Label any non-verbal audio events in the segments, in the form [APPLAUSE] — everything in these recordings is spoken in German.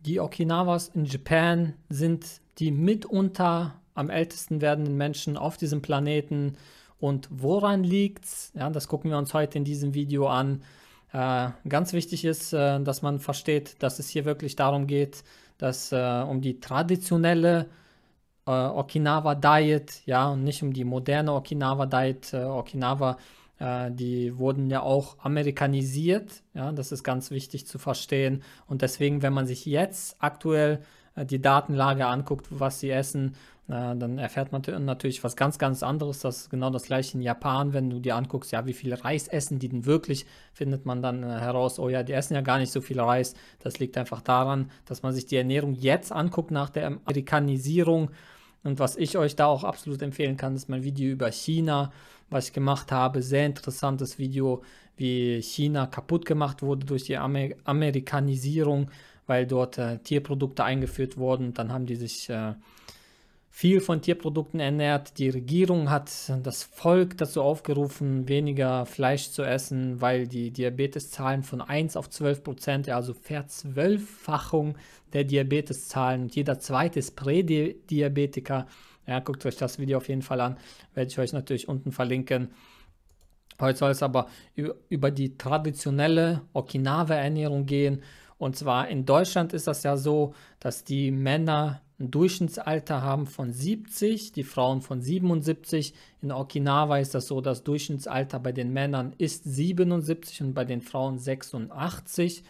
Die Okinawas in Japan sind die mitunter am ältesten werdenden Menschen auf diesem Planeten. Und woran liegt's? Ja, das gucken wir uns heute in diesem Video an. Äh, ganz wichtig ist, äh, dass man versteht, dass es hier wirklich darum geht, dass äh, um die traditionelle äh, Okinawa Diet, ja, und nicht um die moderne äh, Okinawa Diet. Okinawa äh, die wurden ja auch amerikanisiert. Ja, das ist ganz wichtig zu verstehen. Und deswegen, wenn man sich jetzt aktuell äh, die Datenlage anguckt, was sie essen, äh, dann erfährt man natürlich was ganz, ganz anderes. Das ist genau das gleiche in Japan, wenn du dir anguckst, ja, wie viel Reis essen die denn wirklich, findet man dann heraus, oh ja, die essen ja gar nicht so viel Reis. Das liegt einfach daran, dass man sich die Ernährung jetzt anguckt nach der Amerikanisierung. Und was ich euch da auch absolut empfehlen kann, ist mein Video über China was ich gemacht habe. Sehr interessantes Video, wie China kaputt gemacht wurde durch die Amer Amerikanisierung, weil dort äh, Tierprodukte eingeführt wurden. Dann haben die sich äh, viel von Tierprodukten ernährt. Die Regierung hat das Volk dazu aufgerufen, weniger Fleisch zu essen, weil die Diabeteszahlen von 1 auf 12 Prozent, also Verzwölffachung der Diabeteszahlen, und jeder zweite ist Prädiabetiker. Ja, guckt euch das Video auf jeden Fall an. Werde ich euch natürlich unten verlinken. Heute soll es aber über die traditionelle Okinawa-Ernährung gehen. Und zwar in Deutschland ist das ja so, dass die Männer ein Durchschnittsalter haben von 70, die Frauen von 77. In Okinawa ist das so, das Durchschnittsalter bei den Männern ist 77 und bei den Frauen 86.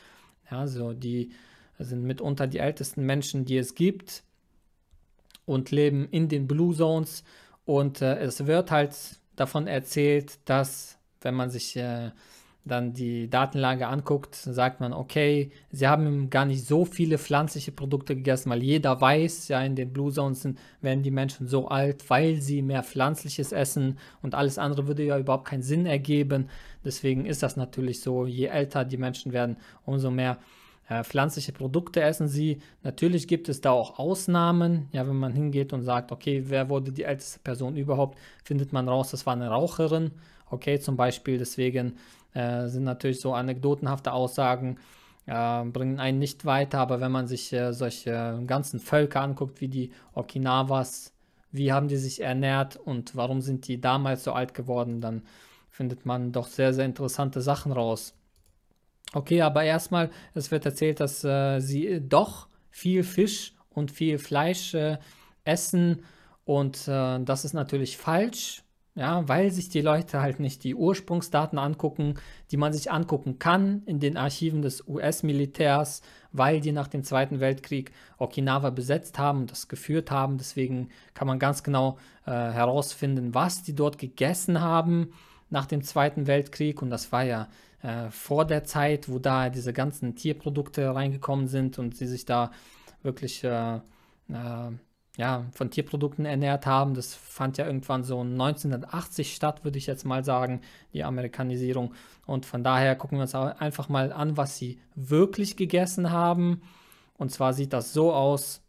Also die sind mitunter die ältesten Menschen, die es gibt und leben in den Blue Zones. Und äh, es wird halt davon erzählt, dass, wenn man sich äh, dann die Datenlage anguckt, sagt man, okay, sie haben gar nicht so viele pflanzliche Produkte gegessen, weil jeder weiß, ja, in den Blue Zones werden die Menschen so alt, weil sie mehr pflanzliches essen und alles andere würde ja überhaupt keinen Sinn ergeben. Deswegen ist das natürlich so, je älter die Menschen werden, umso mehr äh, pflanzliche Produkte essen sie. Natürlich gibt es da auch Ausnahmen. Ja, wenn man hingeht und sagt, okay, wer wurde die älteste Person überhaupt, findet man raus, das war eine Raucherin. Okay, zum Beispiel. Deswegen äh, sind natürlich so anekdotenhafte Aussagen äh, bringen einen nicht weiter. Aber wenn man sich äh, solche ganzen Völker anguckt, wie die Okinawas, wie haben die sich ernährt und warum sind die damals so alt geworden, dann findet man doch sehr, sehr interessante Sachen raus. Okay, aber erstmal, es wird erzählt, dass äh, sie äh, doch viel Fisch und viel Fleisch äh, essen und äh, das ist natürlich falsch, ja, weil sich die Leute halt nicht die Ursprungsdaten angucken, die man sich angucken kann in den Archiven des US-Militärs, weil die nach dem Zweiten Weltkrieg Okinawa besetzt haben und das geführt haben. Deswegen kann man ganz genau äh, herausfinden, was die dort gegessen haben nach dem Zweiten Weltkrieg und das war ja äh, vor der Zeit, wo da diese ganzen Tierprodukte reingekommen sind und sie sich da wirklich äh, äh, ja, von Tierprodukten ernährt haben. Das fand ja irgendwann so 1980 statt, würde ich jetzt mal sagen, die Amerikanisierung. Und von daher gucken wir uns einfach mal an, was sie wirklich gegessen haben. Und zwar sieht das so aus,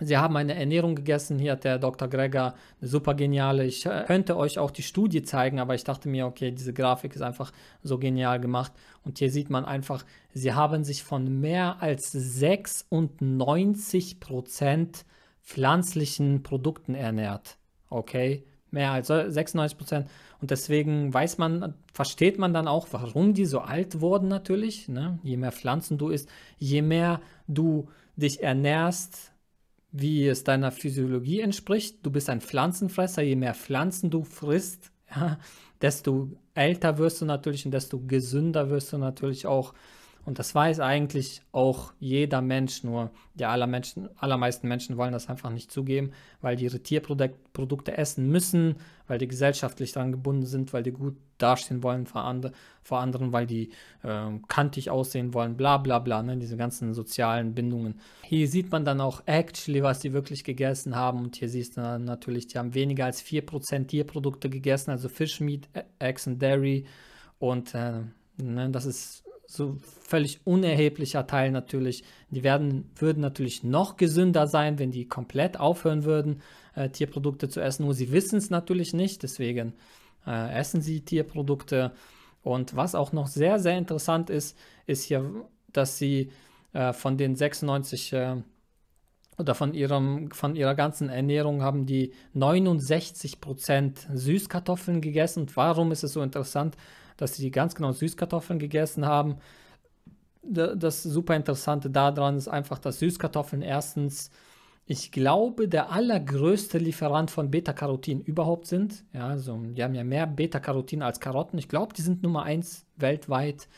Sie haben eine Ernährung gegessen, hier hat der Dr. Greger eine super geniale. Ich äh, könnte euch auch die Studie zeigen, aber ich dachte mir, okay, diese Grafik ist einfach so genial gemacht. Und hier sieht man einfach, sie haben sich von mehr als 96 Prozent pflanzlichen Produkten ernährt. Okay, mehr als 96 äh, Prozent. Und deswegen weiß man, versteht man dann auch, warum die so alt wurden natürlich. Ne? Je mehr Pflanzen du isst, je mehr du dich ernährst, wie es deiner Physiologie entspricht. Du bist ein Pflanzenfresser. Je mehr Pflanzen du frisst, [LAUGHS] ja, desto älter wirst du natürlich und desto gesünder wirst du natürlich auch. Und das weiß eigentlich auch jeder Mensch, nur die aller Menschen, allermeisten Menschen wollen das einfach nicht zugeben, weil die ihre Tierprodukte essen müssen, weil die gesellschaftlich daran gebunden sind, weil die gut dastehen wollen vor, andre, vor anderen, weil die äh, kantig aussehen wollen, bla bla bla, ne? diese ganzen sozialen Bindungen. Hier sieht man dann auch actually, was die wirklich gegessen haben und hier siehst du natürlich, die haben weniger als 4% Tierprodukte gegessen, also Fish, Meat, Eggs and Dairy und äh, ne, das ist so völlig unerheblicher Teil natürlich. Die werden, würden natürlich noch gesünder sein, wenn die komplett aufhören würden, äh, Tierprodukte zu essen. Nur sie wissen es natürlich nicht, deswegen äh, essen sie Tierprodukte. Und was auch noch sehr, sehr interessant ist, ist hier, dass sie äh, von den 96 äh, oder von, ihrem, von ihrer ganzen Ernährung haben die 69% Süßkartoffeln gegessen. Und warum ist es so interessant? dass sie ganz genau Süßkartoffeln gegessen haben. Das super Interessante daran ist einfach, dass Süßkartoffeln erstens, ich glaube, der allergrößte Lieferant von Beta-Carotin überhaupt sind. Ja, also die haben ja mehr Beta-Carotin als Karotten. Ich glaube, die sind Nummer eins weltweit.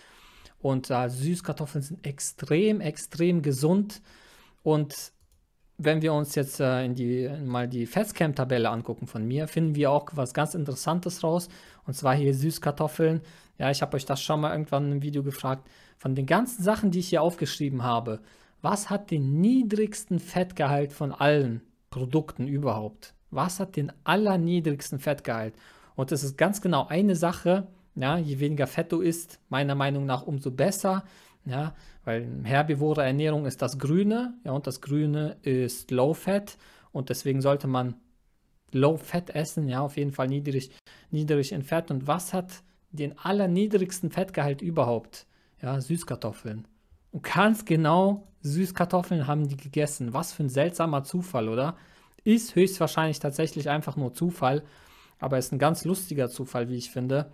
Und äh, Süßkartoffeln sind extrem, extrem gesund. Und wenn wir uns jetzt äh, die, mal die Festcam-Tabelle angucken von mir, finden wir auch was ganz Interessantes raus. Und zwar hier Süßkartoffeln. Ja, ich habe euch das schon mal irgendwann im Video gefragt. Von den ganzen Sachen, die ich hier aufgeschrieben habe, was hat den niedrigsten Fettgehalt von allen Produkten überhaupt? Was hat den allerniedrigsten Fettgehalt? Und es ist ganz genau eine Sache. Ja, je weniger Fett du isst, meiner Meinung nach umso besser. Ja, weil herbivore Ernährung ist das Grüne, ja, und das Grüne ist Low Fat und deswegen sollte man Low Fat essen, ja, auf jeden Fall niedrig, niedrig in Fett. Und was hat den allerniedrigsten Fettgehalt überhaupt? Ja, Süßkartoffeln. Und ganz genau Süßkartoffeln haben die gegessen. Was für ein seltsamer Zufall, oder? Ist höchstwahrscheinlich tatsächlich einfach nur Zufall, aber ist ein ganz lustiger Zufall, wie ich finde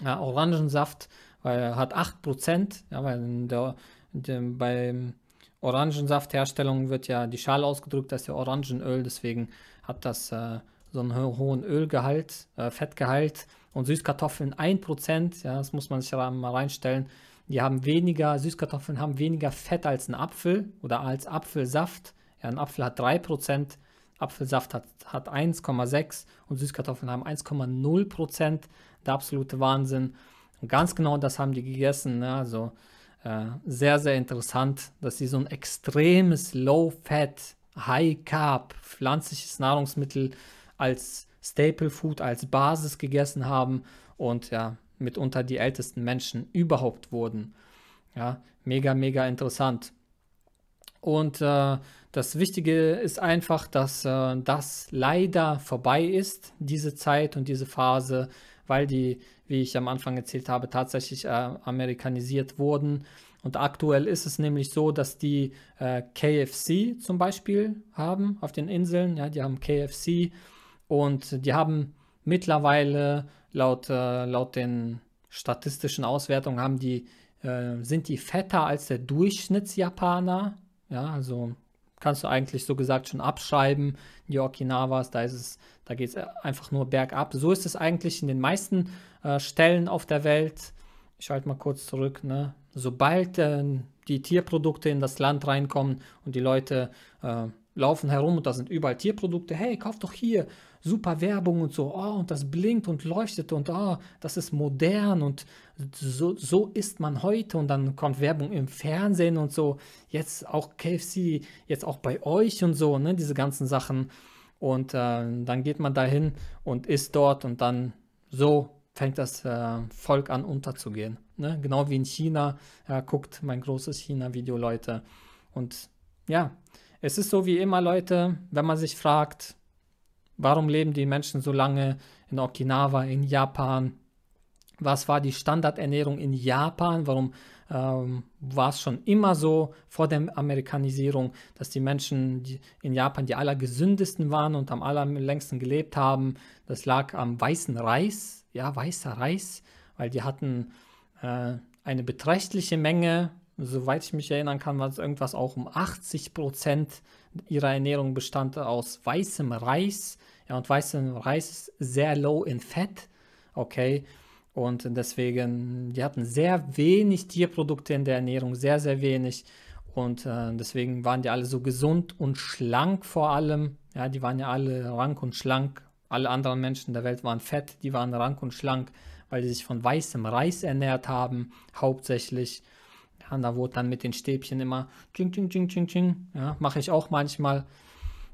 ja, Orangensaft, weil er hat 8%, ja, weil der, der, beim Orangensaftherstellung wird ja die Schale ausgedrückt, das ist ja Orangenöl, deswegen hat das äh, so einen hohen Ölgehalt, äh, Fettgehalt und Süßkartoffeln 1%, ja, das muss man sich mal reinstellen. Die haben weniger, Süßkartoffeln haben weniger Fett als ein Apfel oder als Apfelsaft. Ja, ein Apfel hat 3%, Apfelsaft hat, hat 1,6 und Süßkartoffeln haben 1,0 Prozent. Der absolute Wahnsinn. Und ganz genau das haben die gegessen. Ne? Also äh, sehr, sehr interessant, dass sie so ein extremes Low-Fat, High-Carb, pflanzliches Nahrungsmittel als Staple Food, als Basis gegessen haben und ja, mitunter die ältesten Menschen überhaupt wurden. Ja, mega, mega interessant. Und äh, das Wichtige ist einfach, dass äh, das leider vorbei ist, diese Zeit und diese Phase, weil die, wie ich am Anfang erzählt habe, tatsächlich äh, amerikanisiert wurden. Und aktuell ist es nämlich so, dass die äh, KFC zum Beispiel haben auf den Inseln. Ja, die haben KFC und die haben mittlerweile laut, äh, laut den statistischen Auswertungen haben die, äh, sind die fetter als der Durchschnittsjapaner ja, also kannst du eigentlich so gesagt schon abschreiben. Die Okinawas, da ist es, da geht es einfach nur bergab. So ist es eigentlich in den meisten äh, Stellen auf der Welt. Ich halte mal kurz zurück, ne? Sobald äh, die Tierprodukte in das Land reinkommen und die Leute äh, laufen herum und da sind überall Tierprodukte, hey, kauf doch hier super Werbung und so, oh, und das blinkt und leuchtet und oh, das ist modern und so, so ist man heute und dann kommt Werbung im Fernsehen und so, jetzt auch KFC, jetzt auch bei euch und so, ne, diese ganzen Sachen. Und äh, dann geht man dahin und isst dort und dann so fängt das äh, Volk an unterzugehen. Ne? Genau wie in China, ja, äh, guckt mein großes China-Video, Leute. Und ja, es ist so wie immer, Leute, wenn man sich fragt, Warum leben die Menschen so lange in Okinawa, in Japan? Was war die Standardernährung in Japan? Warum ähm, war es schon immer so vor der Amerikanisierung, dass die Menschen in Japan die allergesündesten waren und am allerlängsten gelebt haben? Das lag am weißen Reis, ja, weißer Reis, weil die hatten äh, eine beträchtliche Menge Soweit ich mich erinnern kann, war es irgendwas auch um 80 Prozent ihrer Ernährung bestand aus weißem Reis. Ja, und weißem Reis ist sehr low in Fett. Okay. Und deswegen, die hatten sehr wenig Tierprodukte in der Ernährung, sehr, sehr wenig. Und äh, deswegen waren die alle so gesund und schlank vor allem. Ja, die waren ja alle rank und schlank. Alle anderen Menschen der Welt waren fett, die waren rank und schlank, weil sie sich von weißem Reis ernährt haben, hauptsächlich. Und da wurde dann mit den Stäbchen immer ching, ching, ching, ching, ching. Ja, mache ich auch manchmal.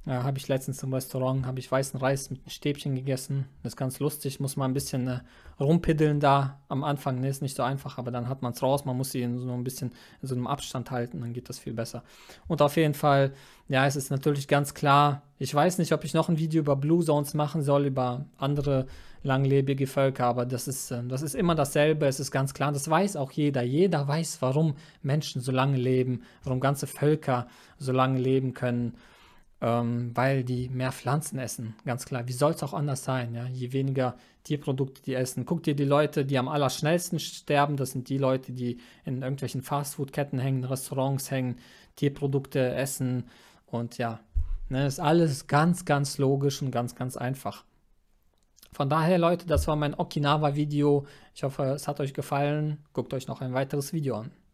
Ja, äh, habe ich letztens im Restaurant, habe ich weißen Reis mit einem Stäbchen gegessen. Das ist ganz lustig, muss man ein bisschen äh, rumpiddeln da am Anfang. Ne, ist nicht so einfach, aber dann hat man es raus. Man muss sie in so ein bisschen in so einem Abstand halten, dann geht das viel besser. Und auf jeden Fall, ja, es ist natürlich ganz klar, ich weiß nicht, ob ich noch ein Video über Blue Zones machen soll, über andere langlebige Völker, aber das ist, äh, das ist immer dasselbe, es ist ganz klar, das weiß auch jeder. Jeder weiß, warum Menschen so lange leben, warum ganze Völker so lange leben können ähm, weil die mehr Pflanzen essen, ganz klar. Wie soll es auch anders sein? Ja? Je weniger Tierprodukte die essen. Guck dir die Leute, die am allerschnellsten sterben, das sind die Leute, die in irgendwelchen Fastfood-Ketten hängen, Restaurants hängen, Tierprodukte essen und ja, ne, ist alles ganz, ganz logisch und ganz, ganz einfach. Von daher, Leute, das war mein Okinawa-Video. Ich hoffe, es hat euch gefallen. Guckt euch noch ein weiteres Video an.